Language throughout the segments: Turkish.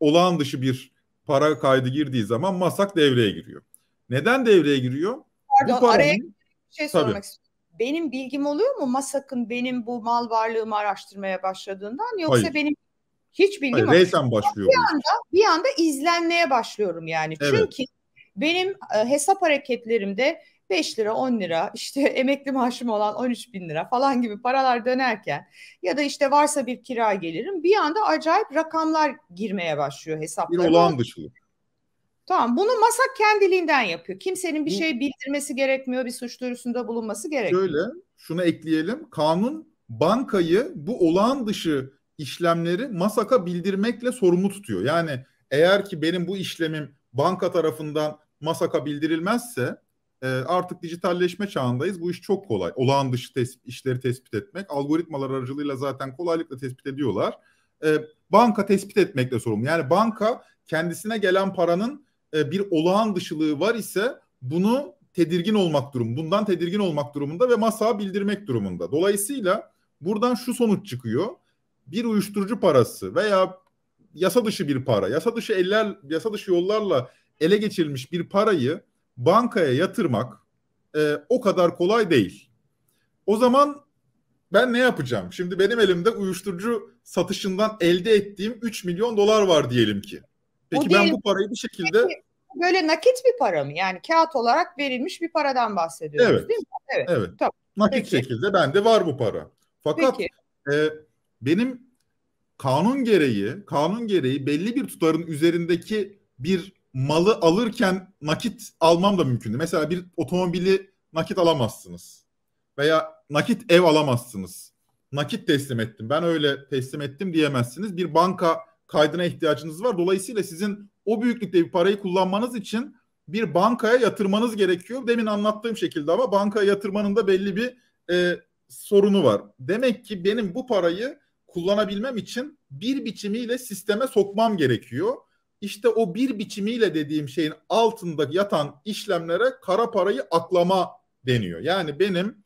olağan dışı bir para kaydı girdiği zaman Masak devreye giriyor. Neden devreye giriyor? Pardon, bu paranın, araya bir şey sormak istiyorum. Benim bilgim oluyor mu Masak'ın benim bu mal varlığımı araştırmaya başladığından yoksa Hayır. benim hiç bilgim yok. Reysen başlıyor. Bir anda, bir anda izlenmeye başlıyorum yani. Evet. Çünkü benim e, hesap hareketlerimde 5 lira 10 lira işte emekli maaşım olan 13 bin lira falan gibi paralar dönerken ya da işte varsa bir kira gelirim bir anda acayip rakamlar girmeye başlıyor hesaplara. Bir olağan dışılık. Tamam bunu masa kendiliğinden yapıyor. Kimsenin bir şey bildirmesi gerekmiyor, bir suç duyurusunda bulunması gerekmiyor. Şöyle şunu ekleyelim. Kanun bankayı bu olağan dışı işlemleri masaka bildirmekle sorumlu tutuyor. Yani eğer ki benim bu işlemim banka tarafından masaka bildirilmezse e, artık dijitalleşme çağındayız. Bu iş çok kolay. Olağan dışı tes- işleri tespit etmek. Algoritmalar aracılığıyla zaten kolaylıkla tespit ediyorlar. E, banka tespit etmekle sorumlu. Yani banka kendisine gelen paranın e, bir olağan dışılığı var ise bunu tedirgin olmak durum, bundan tedirgin olmak durumunda ve masaya bildirmek durumunda. Dolayısıyla buradan şu sonuç çıkıyor. Bir uyuşturucu parası veya yasa dışı bir para, yasa dışı eller, yasa dışı yollarla ele geçirilmiş bir parayı bankaya yatırmak e, o kadar kolay değil. O zaman ben ne yapacağım? Şimdi benim elimde uyuşturucu satışından elde ettiğim 3 milyon dolar var diyelim ki. Peki ben bu parayı bir şekilde... Peki, böyle nakit bir para mı? Yani kağıt olarak verilmiş bir paradan bahsediyoruz evet. değil mi? Evet. evet. Tamam. Nakit Peki. şekilde bende var bu para. Fakat e, benim kanun gereği, kanun gereği belli bir tutarın üzerindeki bir malı alırken nakit almam da mümkün. Mesela bir otomobili nakit alamazsınız. Veya nakit ev alamazsınız. Nakit teslim ettim. Ben öyle teslim ettim diyemezsiniz. Bir banka kaydına ihtiyacınız var. Dolayısıyla sizin o büyüklükte bir parayı kullanmanız için bir bankaya yatırmanız gerekiyor. Demin anlattığım şekilde ama bankaya yatırmanın da belli bir e, sorunu var. Demek ki benim bu parayı kullanabilmem için bir biçimiyle sisteme sokmam gerekiyor işte o bir biçimiyle dediğim şeyin altında yatan işlemlere kara parayı aklama deniyor. Yani benim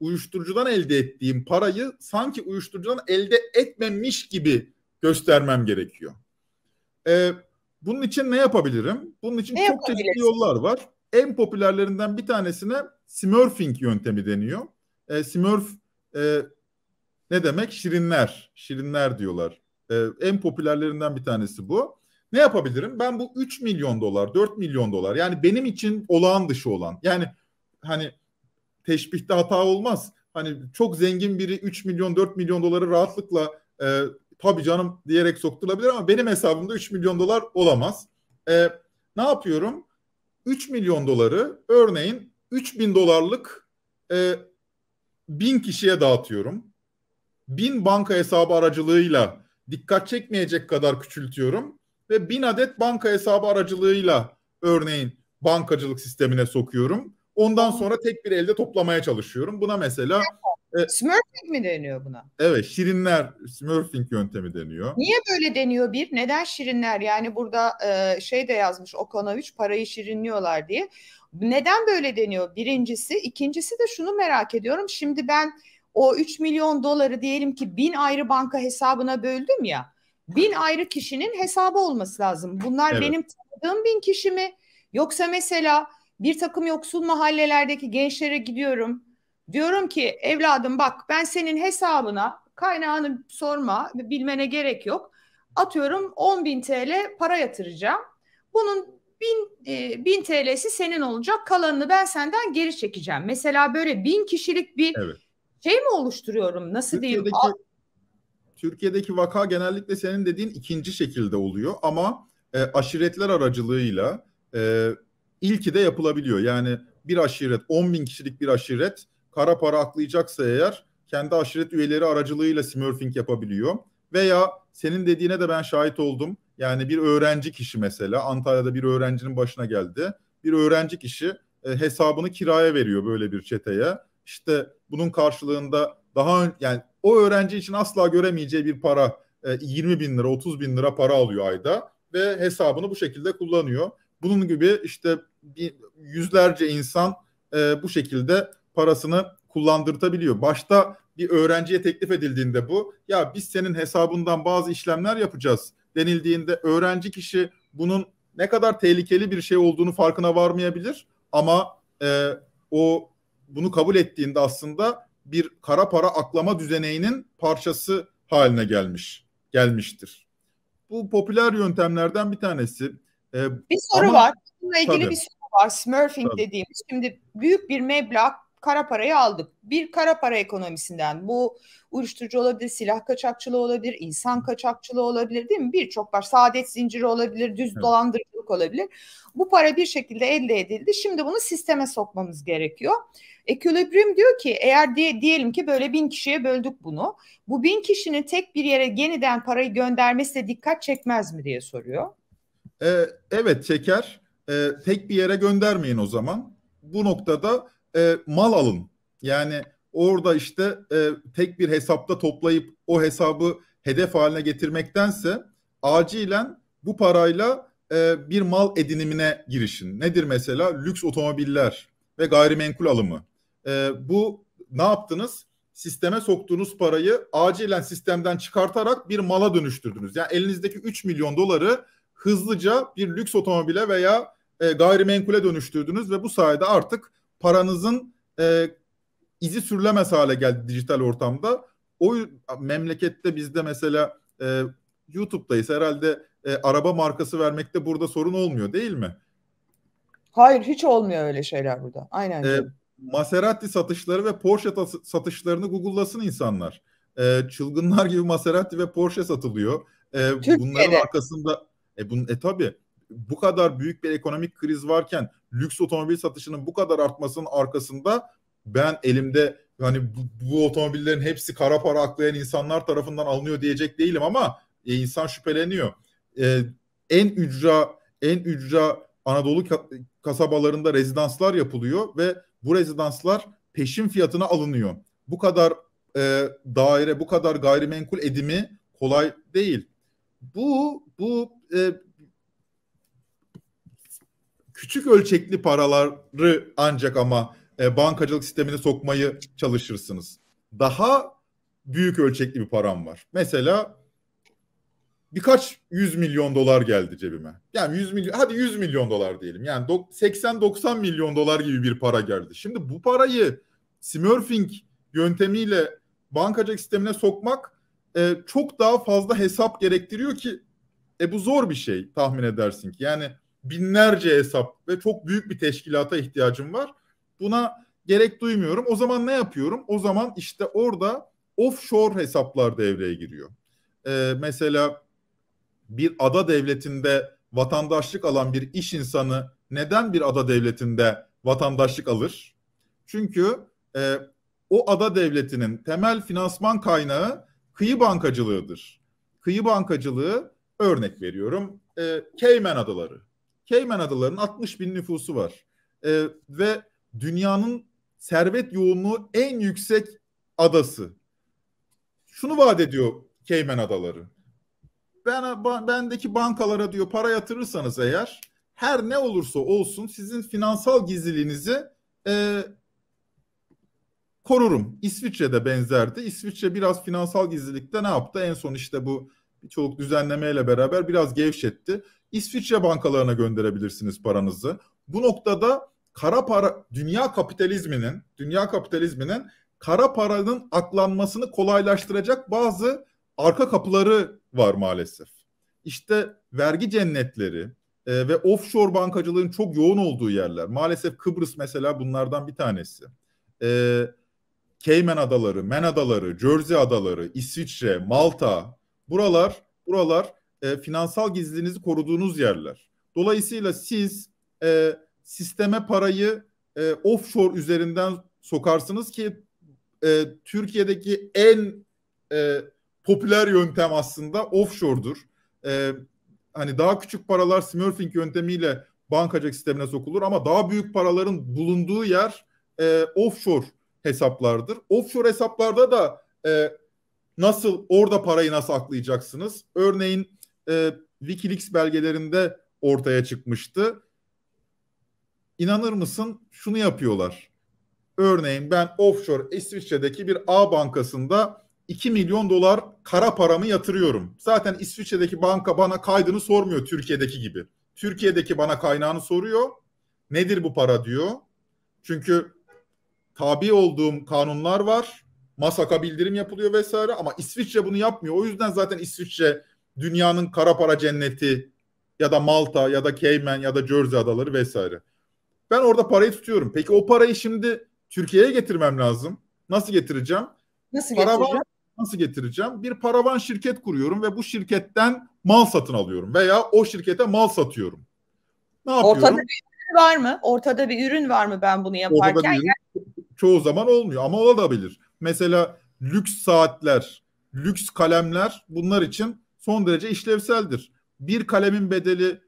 uyuşturucudan elde ettiğim parayı sanki uyuşturucudan elde etmemiş gibi göstermem gerekiyor. Ee, bunun için ne yapabilirim? Bunun için ne çok çeşitli yollar var. En popülerlerinden bir tanesine smurfing yöntemi deniyor. E, smurf e, ne demek? Şirinler. Şirinler diyorlar. E, en popülerlerinden bir tanesi bu. Ne yapabilirim? Ben bu 3 milyon dolar, 4 milyon dolar yani benim için olağan dışı olan yani hani teşbihte hata olmaz. Hani çok zengin biri 3 milyon 4 milyon doları rahatlıkla e, tabii canım diyerek sokturulabilir ama benim hesabımda 3 milyon dolar olamaz. E, ne yapıyorum? 3 milyon doları örneğin 3 bin dolarlık e, bin kişiye dağıtıyorum. Bin banka hesabı aracılığıyla dikkat çekmeyecek kadar küçültüyorum ve bin adet banka hesabı aracılığıyla örneğin bankacılık sistemine sokuyorum. Ondan sonra tek bir elde toplamaya çalışıyorum. Buna mesela e, Smurfing mi deniyor buna? Evet, şirinler Smurfing yöntemi deniyor. Niye böyle deniyor bir? Neden şirinler? Yani burada e, şey de yazmış Okonoviç parayı şirinliyorlar diye. Neden böyle deniyor? Birincisi, ikincisi de şunu merak ediyorum. Şimdi ben o 3 milyon doları diyelim ki bin ayrı banka hesabına böldüm ya bin ayrı kişinin hesabı olması lazım. Bunlar evet. benim tanıdığım bin kişi mi? Yoksa mesela bir takım yoksul mahallelerdeki gençlere gidiyorum. Diyorum ki evladım bak ben senin hesabına kaynağını sorma bilmene gerek yok. Atıyorum 10 bin TL para yatıracağım. Bunun 1000, e, 1000 TL'si senin olacak kalanını ben senden geri çekeceğim. Mesela böyle bin kişilik bir evet. şey mi oluşturuyorum nasıl Türkiye'deki... diyeyim? Türkiye'deki vaka genellikle senin dediğin ikinci şekilde oluyor ama e, aşiretler aracılığıyla e, ilki de yapılabiliyor. Yani bir aşiret 10 bin kişilik bir aşiret kara para aklayacaksa eğer kendi aşiret üyeleri aracılığıyla smurfing yapabiliyor. Veya senin dediğine de ben şahit oldum. Yani bir öğrenci kişi mesela Antalya'da bir öğrencinin başına geldi. Bir öğrenci kişi e, hesabını kiraya veriyor böyle bir çeteye. İşte bunun karşılığında daha yani o öğrenci için asla göremeyeceği bir para 20 e, bin lira 30 bin lira para alıyor ayda ve hesabını bu şekilde kullanıyor. Bunun gibi işte yüzlerce insan e, bu şekilde parasını kullandırtabiliyor. Başta bir öğrenciye teklif edildiğinde bu ya biz senin hesabından bazı işlemler yapacağız denildiğinde öğrenci kişi bunun ne kadar tehlikeli bir şey olduğunu farkına varmayabilir ama e, o bunu kabul ettiğinde aslında bir kara para aklama düzeneğinin parçası haline gelmiş gelmiştir. Bu popüler yöntemlerden bir tanesi. Ee, bir soru ama, var. Bununla ilgili tabii, bir soru var. Smurfing tabii. dediğimiz. Şimdi büyük bir meblağ kara parayı aldık. Bir kara para ekonomisinden bu uyuşturucu olabilir, silah kaçakçılığı olabilir, insan kaçakçılığı olabilir değil mi? Birçok var. Saadet zinciri olabilir, düz dolandırıcılık olabilir. Bu para bir şekilde elde edildi. Şimdi bunu sisteme sokmamız gerekiyor. Ekülibrim diyor ki eğer diye, diyelim ki böyle bin kişiye böldük bunu. Bu bin kişinin tek bir yere yeniden parayı göndermesi de dikkat çekmez mi diye soruyor. Ee, evet çeker. Ee, tek bir yere göndermeyin o zaman. Bu noktada e, mal alın. Yani orada işte e, tek bir hesapta toplayıp o hesabı hedef haline getirmektense acilen bu parayla e, bir mal edinimine girişin. Nedir mesela? Lüks otomobiller ve gayrimenkul alımı. E, bu ne yaptınız? Sisteme soktuğunuz parayı acilen sistemden çıkartarak bir mala dönüştürdünüz. Yani elinizdeki 3 milyon doları hızlıca bir lüks otomobile veya e, gayrimenkule dönüştürdünüz ve bu sayede artık paranızın e, izi sürülemez hale geldi dijital ortamda. O memlekette bizde mesela e, YouTube'dayız herhalde e, araba markası vermekte burada sorun olmuyor değil mi? Hayır hiç olmuyor öyle şeyler burada. Aynen. E, Maserati satışları ve Porsche satışlarını Google'lasın insanlar. E, çılgınlar gibi Maserati ve Porsche satılıyor. E, bunların arkasında e, bun, e tabii bu kadar büyük bir ekonomik kriz varken lüks otomobil satışının bu kadar artmasının arkasında ben elimde hani bu, bu otomobillerin hepsi kara para aklayan insanlar tarafından alınıyor diyecek değilim ama e, insan şüpheleniyor. E, en ücra en ücra Anadolu kasabalarında rezidanslar yapılıyor ve bu rezidanslar peşin fiyatına alınıyor. Bu kadar e, daire, bu kadar gayrimenkul edimi kolay değil. Bu bu e, küçük ölçekli paraları ancak ama e, bankacılık sistemine sokmayı çalışırsınız. Daha büyük ölçekli bir param var. Mesela birkaç yüz milyon dolar geldi cebime. Yani 100 milyon hadi 100 milyon dolar diyelim. Yani 80-90 milyon dolar gibi bir para geldi. Şimdi bu parayı smurfing yöntemiyle bankacılık sistemine sokmak e, çok daha fazla hesap gerektiriyor ki e bu zor bir şey tahmin edersin ki. Yani binlerce hesap ve çok büyük bir teşkilata ihtiyacım var. Buna gerek duymuyorum. O zaman ne yapıyorum? O zaman işte orada offshore hesaplar devreye giriyor. Ee, mesela bir ada devletinde vatandaşlık alan bir iş insanı neden bir ada devletinde vatandaşlık alır? Çünkü e, o ada devletinin temel finansman kaynağı kıyı bankacılığıdır. Kıyı bankacılığı örnek veriyorum e, Cayman adaları Cayman Adaları'nın 60 bin nüfusu var. E, ve dünyanın servet yoğunluğu en yüksek adası. Şunu vaat ediyor Cayman Adaları. Ben bendeki bankalara diyor para yatırırsanız eğer her ne olursa olsun sizin finansal gizliliğinizi e, korurum. İsviçre'de benzerdi. İsviçre biraz finansal gizlilikte ne yaptı? En son işte bu çok düzenlemeyle beraber biraz gevşetti. İsviçre bankalarına gönderebilirsiniz paranızı. Bu noktada kara para dünya kapitalizminin dünya kapitalizminin kara paranın aklanmasını kolaylaştıracak bazı arka kapıları var maalesef. İşte vergi cennetleri e, ve offshore bankacılığın çok yoğun olduğu yerler. Maalesef Kıbrıs mesela bunlardan bir tanesi. E, Cayman Adaları, Men Adaları, Jersey Adaları, İsviçre, Malta buralar buralar e, finansal gizliliğinizi koruduğunuz yerler. Dolayısıyla siz e, sisteme parayı e, offshore üzerinden sokarsınız ki e, Türkiye'deki en e, popüler yöntem aslında offshore'dur. E, hani daha küçük paralar smurfing yöntemiyle bankacılık sistemine sokulur ama daha büyük paraların bulunduğu yer e, offshore hesaplardır. Offshore hesaplarda da e, nasıl orada parayı nasıl aklayacaksınız? Örneğin e, Wikileaks belgelerinde ortaya çıkmıştı. İnanır mısın şunu yapıyorlar. Örneğin ben offshore İsviçre'deki bir A bankasında 2 milyon dolar kara paramı yatırıyorum. Zaten İsviçre'deki banka bana kaydını sormuyor Türkiye'deki gibi. Türkiye'deki bana kaynağını soruyor. Nedir bu para diyor. Çünkü tabi olduğum kanunlar var. Masaka bildirim yapılıyor vesaire ama İsviçre bunu yapmıyor. O yüzden zaten İsviçre dünyanın kara para cenneti ya da Malta ya da Cayman ya da Jersey adaları vesaire. Ben orada parayı tutuyorum. Peki o parayı şimdi Türkiye'ye getirmem lazım. Nasıl getireceğim? Nasıl paravan, getireceğim? Nasıl getireceğim? Bir paravan şirket kuruyorum ve bu şirketten mal satın alıyorum veya o şirkete mal satıyorum. Ne yapıyorum? Ortada bir ürün var mı? Ortada bir ürün var mı ben bunu yaparken? Ortada bir ürün, çoğu zaman olmuyor ama olabilir. Mesela lüks saatler, lüks kalemler bunlar için son derece işlevseldir. Bir kalemin bedeli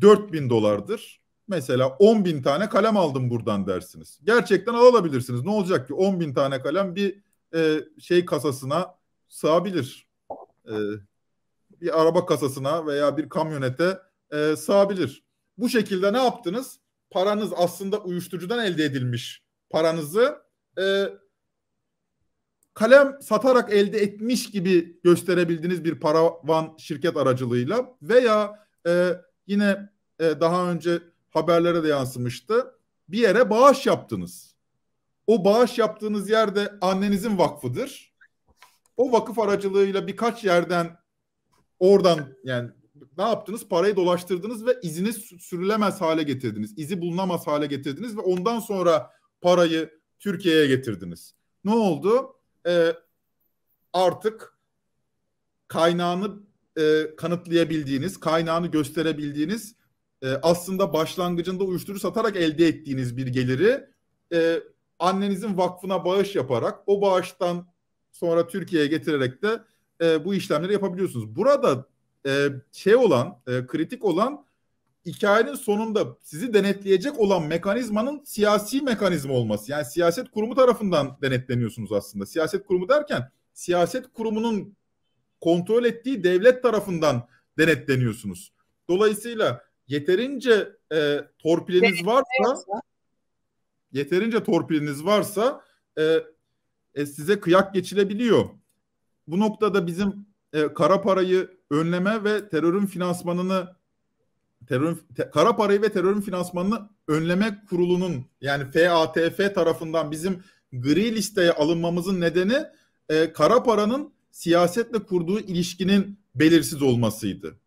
4000 dolardır. Mesela 10 bin tane kalem aldım buradan dersiniz. Gerçekten alabilirsiniz. Ne olacak ki 10 bin tane kalem bir e, şey kasasına sığabilir. E, bir araba kasasına veya bir kamyonete e, sığabilir. Bu şekilde ne yaptınız? Paranız aslında uyuşturucudan elde edilmiş paranızı e, kalem satarak elde etmiş gibi gösterebildiğiniz bir paravan şirket aracılığıyla veya e, yine e, daha önce haberlere de yansımıştı. Bir yere bağış yaptınız. O bağış yaptığınız yerde annenizin vakfıdır. O vakıf aracılığıyla birkaç yerden oradan yani ne yaptınız? Parayı dolaştırdınız ve izini sürülemez hale getirdiniz. İzi bulunamaz hale getirdiniz ve ondan sonra parayı Türkiye'ye getirdiniz. Ne oldu? e, artık kaynağını e, kanıtlayabildiğiniz, kaynağını gösterebildiğiniz e, aslında başlangıcında uyuşturucu satarak elde ettiğiniz bir geliri e, annenizin vakfına bağış yaparak o bağıştan sonra Türkiye'ye getirerek de e, bu işlemleri yapabiliyorsunuz. Burada e, şey olan, e, kritik olan hikayenin sonunda sizi denetleyecek olan mekanizmanın siyasi mekanizma olması. Yani siyaset kurumu tarafından denetleniyorsunuz aslında. Siyaset kurumu derken siyaset kurumunun kontrol ettiği devlet tarafından denetleniyorsunuz. Dolayısıyla yeterince e, torpiliniz varsa yeterince torpiliniz varsa e, e, size kıyak geçilebiliyor. Bu noktada bizim e, kara parayı önleme ve terörün finansmanını terör te, kara parayı ve terörün finansmanını önleme kurulunun yani FATF tarafından bizim gri listeye alınmamızın nedeni e, kara paranın siyasetle kurduğu ilişkinin belirsiz olmasıydı.